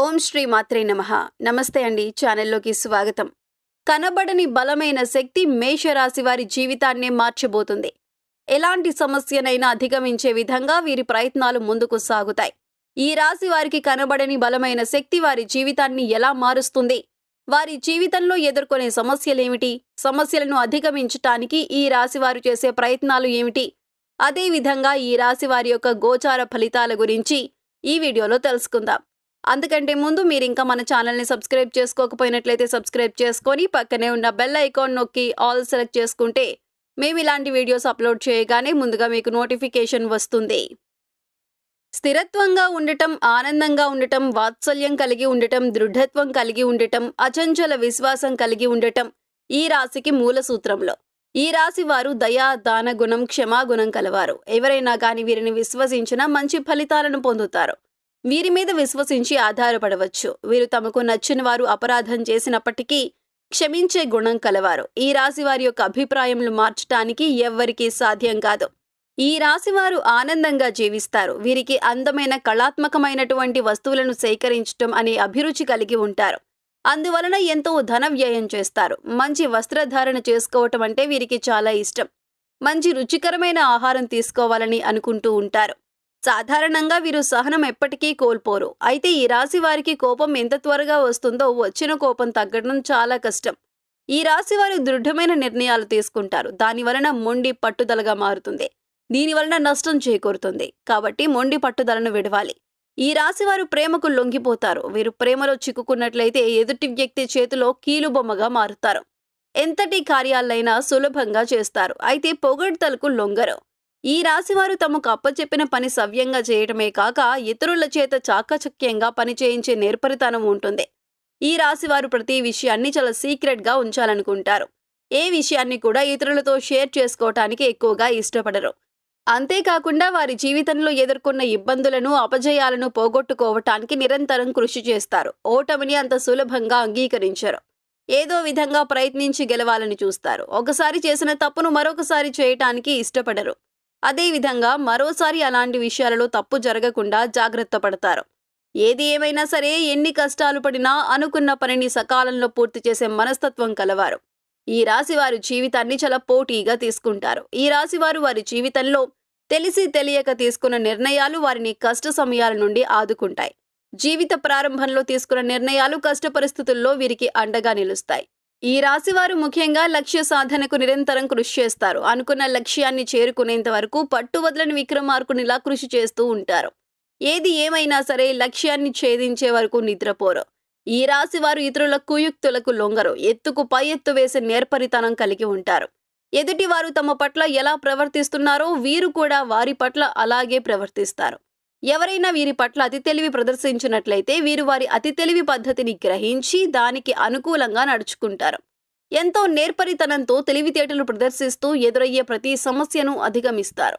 ఓం శ్రీ మాత్రే నమ నమస్తే అండి ఛానల్లోకి స్వాగతం కనబడని బలమైన శక్తి మేషరాశి వారి జీవితాన్నే మార్చబోతుంది ఎలాంటి సమస్యనైనా అధిగమించే విధంగా వీరి ప్రయత్నాలు ముందుకు సాగుతాయి ఈ రాశి వారికి కనబడని బలమైన శక్తి వారి జీవితాన్ని ఎలా మారుస్తుంది వారి జీవితంలో ఎదుర్కొనే సమస్యలేమిటి సమస్యలను అధిగమించటానికి ఈ రాశి వారు చేసే ప్రయత్నాలు ఏమిటి అదేవిధంగా ఈ రాశి వారి యొక్క గోచార ఫలితాల గురించి ఈ వీడియోలో తెలుసుకుందాం అందుకంటే ముందు మీరు ఇంకా మన ఛానల్ని సబ్స్క్రైబ్ చేసుకోకపోయినట్లయితే సబ్స్క్రైబ్ చేసుకొని పక్కనే ఉన్న బెల్ ఐకాన్ నొక్కి ఆల్ సెలెక్ట్ చేసుకుంటే మేము ఇలాంటి వీడియోస్ అప్లోడ్ చేయగానే ముందుగా మీకు నోటిఫికేషన్ వస్తుంది స్థిరత్వంగా ఉండటం ఆనందంగా ఉండటం వాత్సల్యం కలిగి ఉండటం దృఢత్వం కలిగి ఉండటం అచంచల విశ్వాసం కలిగి ఉండటం ఈ రాశికి మూల సూత్రంలో ఈ రాశి వారు దయా దాన గుణం క్షమాగుణం కలవారు ఎవరైనా కానీ వీరిని విశ్వసించినా మంచి ఫలితాలను పొందుతారు వీరి మీద విశ్వసించి ఆధారపడవచ్చు వీరు తమకు నచ్చిన వారు అపరాధం చేసినప్పటికీ క్షమించే గుణం కలవారు ఈ రాశి వారి యొక్క అభిప్రాయములు మార్చటానికి ఎవ్వరికీ సాధ్యం కాదు ఈ రాశి వారు ఆనందంగా జీవిస్తారు వీరికి అందమైన కళాత్మకమైనటువంటి వస్తువులను సేకరించటం అనే అభిరుచి కలిగి ఉంటారు అందువలన ఎంతో ధన వ్యయం చేస్తారు మంచి వస్త్రధారణ చేసుకోవటం అంటే వీరికి చాలా ఇష్టం మంచి రుచికరమైన ఆహారం తీసుకోవాలని అనుకుంటూ ఉంటారు సాధారణంగా వీరు సహనం ఎప్పటికీ కోల్పోరు అయితే ఈ రాశి వారికి కోపం ఎంత త్వరగా వస్తుందో వచ్చిన కోపం తగ్గడం చాలా కష్టం ఈ రాశి వారు దృఢమైన నిర్ణయాలు తీసుకుంటారు దాని వలన మొండి పట్టుదలగా మారుతుంది దీని వలన నష్టం చేకూరుతుంది కాబట్టి మొండి పట్టుదలను విడవాలి ఈ రాశి వారు ప్రేమకు లొంగిపోతారు వీరు ప్రేమలో చిక్కుకున్నట్లయితే ఎదుటి వ్యక్తి చేతిలో కీలుబొమ్మగా మారుతారు ఎంతటి కార్యాలైనా సులభంగా చేస్తారు అయితే పొగడ్తలకు లొంగరు ఈ రాశివారు తమకు అప్పచెప్పిన పని సవ్యంగా చేయటమే కాక ఇతరుల చేత చాకచక్యంగా పని చేయించే నేర్పరితనం ఉంటుంది ఈ రాశివారు ప్రతి విషయాన్ని చాలా సీక్రెట్గా ఉంచాలనుకుంటారు ఏ విషయాన్ని కూడా ఇతరులతో షేర్ చేసుకోవటానికి ఎక్కువగా ఇష్టపడరు అంతేకాకుండా వారి జీవితంలో ఎదుర్కొన్న ఇబ్బందులను అపజయాలను పోగొట్టుకోవటానికి నిరంతరం కృషి చేస్తారు ఓటమిని అంత సులభంగా అంగీకరించరు ఏదో విధంగా ప్రయత్నించి గెలవాలని చూస్తారు ఒకసారి చేసిన తప్పును మరొకసారి చేయటానికి ఇష్టపడరు అదేవిధంగా మరోసారి అలాంటి విషయాలలో తప్పు జరగకుండా జాగ్రత్త పడతారు ఏది ఏమైనా సరే ఎన్ని కష్టాలు పడినా అనుకున్న పనిని సకాలంలో పూర్తి చేసే మనస్తత్వం కలవారు ఈ రాశివారు జీవితాన్ని చాలా పోటీగా తీసుకుంటారు ఈ రాశివారు వారి జీవితంలో తెలిసి తెలియక తీసుకున్న నిర్ణయాలు వారిని కష్ట సమయాల నుండి ఆదుకుంటాయి జీవిత ప్రారంభంలో తీసుకున్న నిర్ణయాలు కష్ట పరిస్థితుల్లో వీరికి అండగా నిలుస్తాయి ఈ రాశివారు ముఖ్యంగా లక్ష్య సాధనకు నిరంతరం కృషి చేస్తారు అనుకున్న లక్ష్యాన్ని చేరుకునేంత వరకు పట్టు వదలని విక్రమార్కునిలా కృషి చేస్తూ ఉంటారు ఏది ఏమైనా సరే లక్ష్యాన్ని ఛేదించే వరకు నిద్రపోరు ఈ రాశివారు ఇతరుల కుయుక్తులకు లొంగరు ఎత్తుకు పై ఎత్తు వేసే నేర్పరితనం కలిగి ఉంటారు ఎదుటివారు తమ పట్ల ఎలా ప్రవర్తిస్తున్నారో వీరు కూడా వారి పట్ల అలాగే ప్రవర్తిస్తారు ఎవరైనా వీరి పట్ల అతి తెలివి ప్రదర్శించినట్లయితే వీరు వారి అతి తెలివి పద్ధతిని గ్రహించి దానికి అనుకూలంగా నడుచుకుంటారు ఎంతో నేర్పరితనంతో తెలివితేటలు ప్రదర్శిస్తూ ఎదురయ్యే ప్రతి సమస్యను అధిగమిస్తారు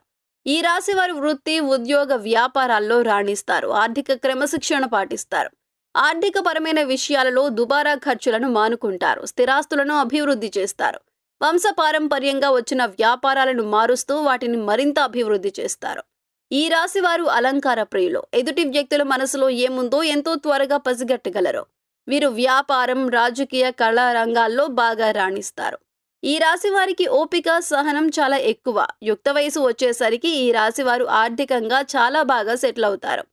ఈ వారి వృత్తి ఉద్యోగ వ్యాపారాల్లో రాణిస్తారు ఆర్థిక క్రమశిక్షణ పాటిస్తారు ఆర్థికపరమైన విషయాలలో దుబారా ఖర్చులను మానుకుంటారు స్థిరాస్తులను అభివృద్ధి చేస్తారు వంశపారంపర్యంగా వచ్చిన వ్యాపారాలను మారుస్తూ వాటిని మరింత అభివృద్ధి చేస్తారు ఈ రాశి వారు అలంకార ప్రియులు ఎదుటి వ్యక్తుల మనసులో ఏముందో ఎంతో త్వరగా పసిగట్టగలరు వీరు వ్యాపారం రాజకీయ కళా రంగాల్లో బాగా రాణిస్తారు ఈ రాశి వారికి ఓపిక సహనం చాలా ఎక్కువ యుక్త వయసు వచ్చేసరికి ఈ రాశి వారు ఆర్థికంగా చాలా బాగా సెటిల్ అవుతారు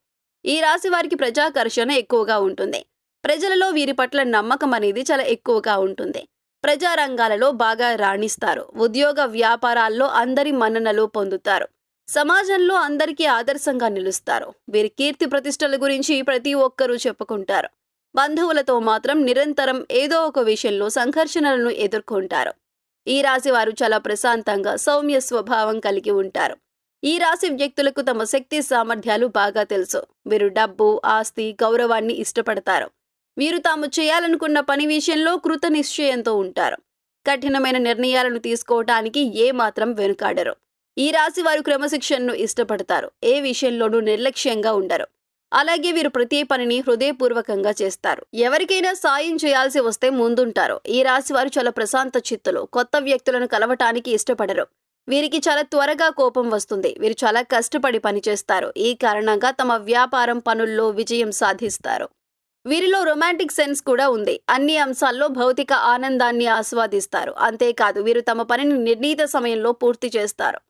ఈ రాశి వారికి ప్రజాకర్షణ ఎక్కువగా ఉంటుంది ప్రజలలో వీరి పట్ల నమ్మకం అనేది చాలా ఎక్కువగా ఉంటుంది ప్రజారంగాలలో బాగా రాణిస్తారు ఉద్యోగ వ్యాపారాల్లో అందరి మన్ననలు పొందుతారు సమాజంలో అందరికీ ఆదర్శంగా నిలుస్తారు వీరి కీర్తి ప్రతిష్టల గురించి ప్రతి ఒక్కరూ చెప్పుకుంటారు బంధువులతో మాత్రం నిరంతరం ఏదో ఒక విషయంలో సంఘర్షణలను ఎదుర్కొంటారు ఈ రాశి వారు చాలా ప్రశాంతంగా సౌమ్య స్వభావం కలిగి ఉంటారు ఈ రాశి వ్యక్తులకు తమ శక్తి సామర్థ్యాలు బాగా తెలుసు వీరు డబ్బు ఆస్తి గౌరవాన్ని ఇష్టపడతారు వీరు తాము చేయాలనుకున్న పని విషయంలో కృత నిశ్చయంతో ఉంటారు కఠినమైన నిర్ణయాలను తీసుకోవటానికి ఏమాత్రం వెనుకాడరు ఈ రాశి వారు క్రమశిక్షణను ఇష్టపడతారు ఏ విషయంలోనూ నిర్లక్ష్యంగా ఉండరు అలాగే వీరు ప్రతి పనిని హృదయపూర్వకంగా చేస్తారు ఎవరికైనా సాయం చేయాల్సి వస్తే ముందుంటారు ఈ రాశి వారు చాలా ప్రశాంత చిత్తులు కొత్త వ్యక్తులను కలవటానికి ఇష్టపడరు వీరికి చాలా త్వరగా కోపం వస్తుంది వీరు చాలా కష్టపడి పనిచేస్తారు ఈ కారణంగా తమ వ్యాపారం పనుల్లో విజయం సాధిస్తారు వీరిలో రొమాంటిక్ సెన్స్ కూడా ఉంది అన్ని అంశాల్లో భౌతిక ఆనందాన్ని ఆస్వాదిస్తారు అంతేకాదు వీరు తమ పనిని నిర్ణీత సమయంలో పూర్తి చేస్తారు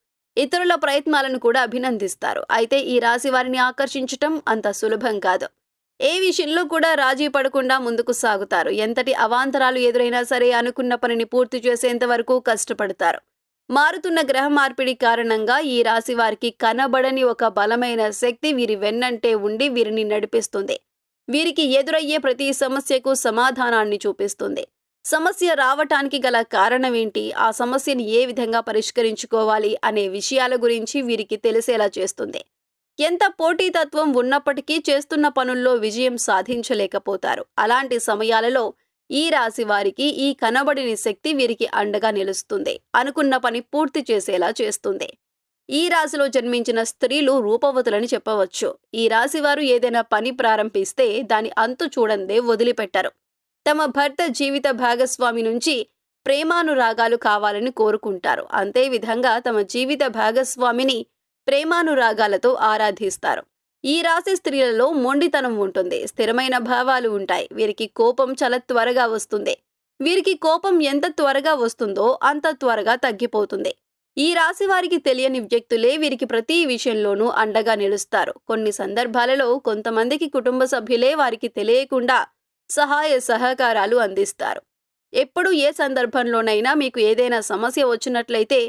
ఇతరుల ప్రయత్నాలను కూడా అభినందిస్తారు అయితే ఈ రాశి వారిని ఆకర్షించటం అంత సులభం కాదు ఏ విషయంలో కూడా రాజీ పడకుండా ముందుకు సాగుతారు ఎంతటి అవాంతరాలు ఎదురైనా సరే అనుకున్న పనిని పూర్తి చేసేంత వరకు కష్టపడతారు మారుతున్న గ్రహ మార్పిడి కారణంగా ఈ రాశి వారికి కనబడని ఒక బలమైన శక్తి వీరి వెన్నంటే ఉండి వీరిని నడిపిస్తుంది వీరికి ఎదురయ్యే ప్రతి సమస్యకు సమాధానాన్ని చూపిస్తుంది సమస్య రావటానికి గల కారణం ఏంటి ఆ సమస్యను ఏ విధంగా పరిష్కరించుకోవాలి అనే విషయాల గురించి వీరికి తెలిసేలా చేస్తుంది ఎంత పోటీతత్వం ఉన్నప్పటికీ చేస్తున్న పనుల్లో విజయం సాధించలేకపోతారు అలాంటి సమయాలలో ఈ రాశి వారికి ఈ కనబడిన శక్తి వీరికి అండగా నిలుస్తుంది అనుకున్న పని పూర్తి చేసేలా చేస్తుంది ఈ రాశిలో జన్మించిన స్త్రీలు రూపవతులని చెప్పవచ్చు ఈ రాశివారు ఏదైనా పని ప్రారంభిస్తే దాని అంతు చూడందే వదిలిపెట్టరు తమ భర్త జీవిత భాగస్వామి నుంచి ప్రేమానురాగాలు కావాలని కోరుకుంటారు అంతే విధంగా తమ జీవిత భాగస్వామిని ప్రేమానురాగాలతో ఆరాధిస్తారు ఈ రాశి స్త్రీలలో మొండితనం ఉంటుంది స్థిరమైన భావాలు ఉంటాయి వీరికి కోపం చాలా త్వరగా వస్తుంది వీరికి కోపం ఎంత త్వరగా వస్తుందో అంత త్వరగా తగ్గిపోతుంది ఈ రాశి వారికి తెలియని వ్యక్తులే వీరికి ప్రతి విషయంలోనూ అండగా నిలుస్తారు కొన్ని సందర్భాలలో కొంతమందికి కుటుంబ సభ్యులే వారికి తెలియకుండా సహాయ సహకారాలు అందిస్తారు ఎప్పుడు ఏ సందర్భంలోనైనా మీకు ఏదైనా సమస్య వచ్చినట్లయితే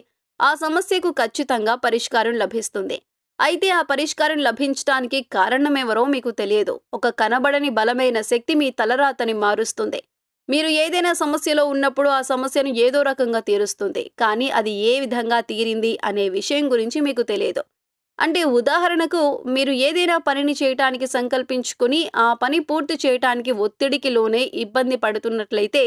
ఆ సమస్యకు ఖచ్చితంగా పరిష్కారం లభిస్తుంది అయితే ఆ పరిష్కారం లభించడానికి కారణమెవరో మీకు తెలియదు ఒక కనబడని బలమైన శక్తి మీ తలరాతని మారుస్తుంది మీరు ఏదైనా సమస్యలో ఉన్నప్పుడు ఆ సమస్యను ఏదో రకంగా తీరుస్తుంది కానీ అది ఏ విధంగా తీరింది అనే విషయం గురించి మీకు తెలియదు అంటే ఉదాహరణకు మీరు ఏదైనా పనిని చేయటానికి సంకల్పించుకుని ఆ పని పూర్తి చేయటానికి ఒత్తిడికి లోనే ఇబ్బంది పడుతున్నట్లయితే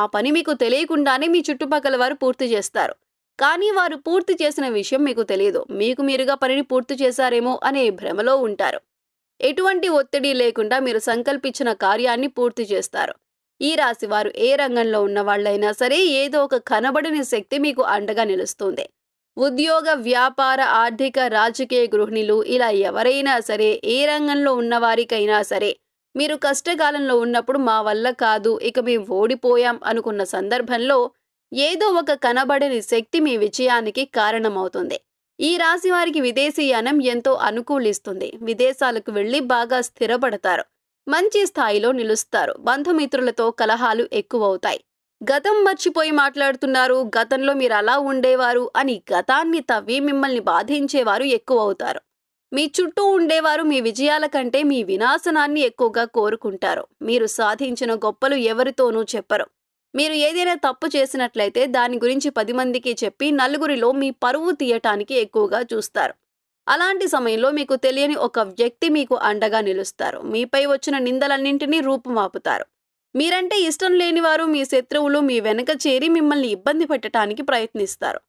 ఆ పని మీకు తెలియకుండానే మీ చుట్టుపక్కల వారు పూర్తి చేస్తారు కానీ వారు పూర్తి చేసిన విషయం మీకు తెలియదు మీకు మీరుగా పనిని పూర్తి చేశారేమో అనే భ్రమలో ఉంటారు ఎటువంటి ఒత్తిడి లేకుండా మీరు సంకల్పించిన కార్యాన్ని పూర్తి చేస్తారు ఈ రాశి వారు ఏ రంగంలో ఉన్న వాళ్ళైనా సరే ఏదో ఒక కనబడని శక్తి మీకు అండగా నిలుస్తుంది ఉద్యోగ వ్యాపార ఆర్థిక రాజకీయ గృహిణులు ఇలా ఎవరైనా సరే ఏ రంగంలో ఉన్నవారికైనా సరే మీరు కష్టకాలంలో ఉన్నప్పుడు మా వల్ల కాదు ఇక మేము ఓడిపోయాం అనుకున్న సందర్భంలో ఏదో ఒక కనబడని శక్తి మీ విజయానికి కారణమవుతుంది ఈ రాశి వారికి విదేశీయానం ఎంతో అనుకూలిస్తుంది విదేశాలకు వెళ్ళి బాగా స్థిరపడతారు మంచి స్థాయిలో నిలుస్తారు బంధుమిత్రులతో కలహాలు ఎక్కువవుతాయి గతం మర్చిపోయి మాట్లాడుతున్నారు గతంలో మీరు అలా ఉండేవారు అని గతాన్ని తవ్వి మిమ్మల్ని బాధించేవారు ఎక్కువ అవుతారు మీ చుట్టూ ఉండేవారు మీ విజయాల కంటే మీ వినాశనాన్ని ఎక్కువగా కోరుకుంటారు మీరు సాధించిన గొప్పలు ఎవరితోనూ చెప్పరు మీరు ఏదైనా తప్పు చేసినట్లయితే దాని గురించి పది మందికి చెప్పి నలుగురిలో మీ పరువు తీయటానికి ఎక్కువగా చూస్తారు అలాంటి సమయంలో మీకు తెలియని ఒక వ్యక్తి మీకు అండగా నిలుస్తారు మీపై వచ్చిన నిందలన్నింటినీ రూపుమాపుతారు మీరంటే ఇష్టం లేనివారు మీ శత్రువులు మీ వెనక చేరి మిమ్మల్ని ఇబ్బంది పెట్టడానికి ప్రయత్నిస్తారు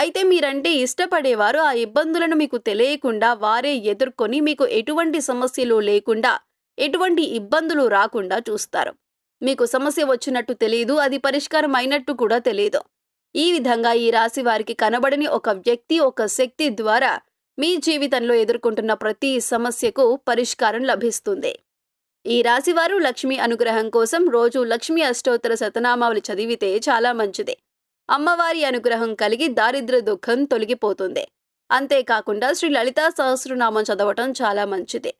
అయితే మీరంటే ఇష్టపడేవారు ఆ ఇబ్బందులను మీకు తెలియకుండా వారే ఎదుర్కొని మీకు ఎటువంటి సమస్యలు లేకుండా ఎటువంటి ఇబ్బందులు రాకుండా చూస్తారు మీకు సమస్య వచ్చినట్టు తెలియదు అది పరిష్కారం అయినట్టు కూడా తెలియదు ఈ విధంగా ఈ రాశి వారికి కనబడని ఒక వ్యక్తి ఒక శక్తి ద్వారా మీ జీవితంలో ఎదుర్కొంటున్న ప్రతి సమస్యకు పరిష్కారం లభిస్తుంది ఈ రాశివారు లక్ష్మీ అనుగ్రహం కోసం రోజు లక్ష్మీ అష్టోత్తర శతనామావళి చదివితే చాలా మంచిదే అమ్మవారి అనుగ్రహం కలిగి దారిద్ర దుఃఖం తొలగిపోతుంది అంతేకాకుండా శ్రీ లలితా సహస్రనామం చదవటం చాలా మంచిదే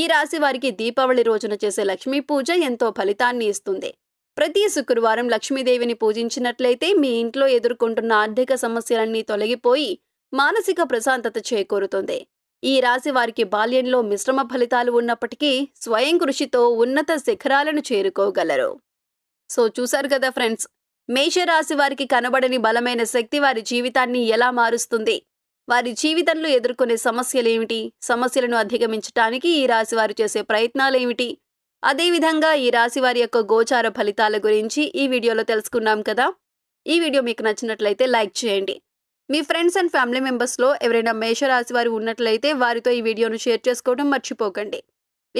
ఈ రాశి వారికి దీపావళి రోజున చేసే లక్ష్మీ పూజ ఎంతో ఫలితాన్ని ఇస్తుంది ప్రతి శుక్రవారం లక్ష్మీదేవిని పూజించినట్లయితే మీ ఇంట్లో ఎదుర్కొంటున్న ఆర్థిక సమస్యలన్నీ తొలగిపోయి మానసిక ప్రశాంతత చేకూరుతుంది ఈ రాశి వారికి బాల్యంలో మిశ్రమ ఫలితాలు ఉన్నప్పటికీ స్వయం కృషితో ఉన్నత శిఖరాలను చేరుకోగలరు సో చూశారు కదా ఫ్రెండ్స్ మేషరాశి వారికి కనబడని బలమైన శక్తి వారి జీవితాన్ని ఎలా మారుస్తుంది వారి జీవితంలో ఎదుర్కొనే సమస్యలేమిటి సమస్యలను అధిగమించటానికి ఈ రాశి వారు చేసే ప్రయత్నాలేమిటి అదేవిధంగా ఈ రాశి వారి యొక్క గోచార ఫలితాల గురించి ఈ వీడియోలో తెలుసుకున్నాం కదా ఈ వీడియో మీకు నచ్చినట్లయితే లైక్ చేయండి మీ ఫ్రెండ్స్ అండ్ ఫ్యామిలీ మెంబర్స్లో ఎవరైనా మేషరాశి వారు ఉన్నట్లయితే వారితో ఈ వీడియోను షేర్ చేసుకోవడం మర్చిపోకండి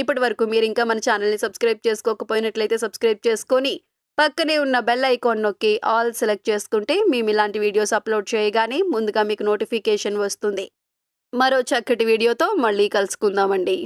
ఇప్పటి వరకు మీరు ఇంకా మన ఛానల్ని సబ్స్క్రైబ్ చేసుకోకపోయినట్లయితే సబ్స్క్రైబ్ చేసుకొని పక్కనే ఉన్న బెల్ ఐకాన్ నొక్కి ఆల్ సెలెక్ట్ చేసుకుంటే మేము ఇలాంటి వీడియోస్ అప్లోడ్ చేయగానే ముందుగా మీకు నోటిఫికేషన్ వస్తుంది మరో చక్కటి వీడియోతో మళ్ళీ కలుసుకుందామండి